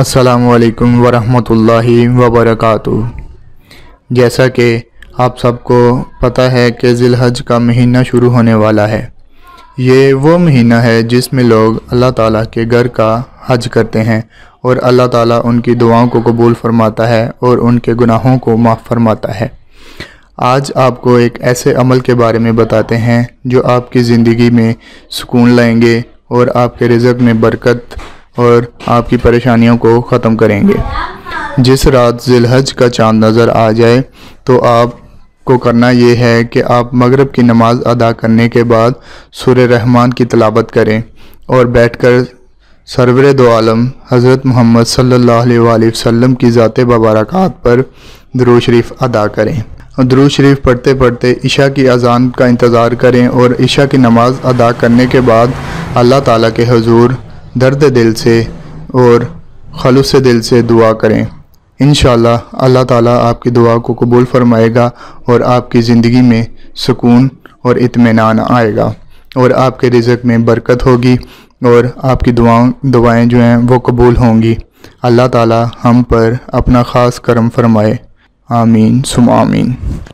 السلام علیکم ورحمۃ اللہ وبرکاتہ جیسا کہ آپ سب کو پتہ ہے کہ ذی الحج کا مہینہ شروع ہونے والا ہے یہ وہ مہینہ ہے جس میں لوگ اللہ تعالیٰ کے گھر کا حج کرتے ہیں اور اللہ تعالیٰ ان کی دعاؤں کو قبول فرماتا ہے اور ان کے گناہوں کو معاف فرماتا ہے آج آپ کو ایک ایسے عمل کے بارے میں بتاتے ہیں جو آپ کی زندگی میں سکون لائیں گے اور آپ کے رزق میں برکت اور آپ کی پریشانیوں کو ختم کریں گے جس رات ذی الحج کا چاند نظر آ جائے تو آپ کو کرنا یہ ہے کہ آپ مغرب کی نماز ادا کرنے کے بعد سور رحمان کی تلاوت کریں اور بیٹھ کر سرور دو عالم حضرت محمد صلی اللہ علیہ وآلہ وسلم کی ذات ببارکات پر شریف ادا کریں درو شریف پڑھتے پڑھتے عشاء کی اذان کا انتظار کریں اور عشاء کی نماز ادا کرنے کے بعد اللہ تعالیٰ کے حضور درد دل سے اور خلوص دل سے دعا کریں انشاءاللہ اللہ اللہ تعالیٰ آپ کی دعا کو قبول فرمائے گا اور آپ کی زندگی میں سکون اور اطمینان آئے گا اور آپ کے رزق میں برکت ہوگی اور آپ کی دعاؤں دعائیں جو ہیں وہ قبول ہوں گی اللہ تعالیٰ ہم پر اپنا خاص کرم فرمائے آمین سم آمین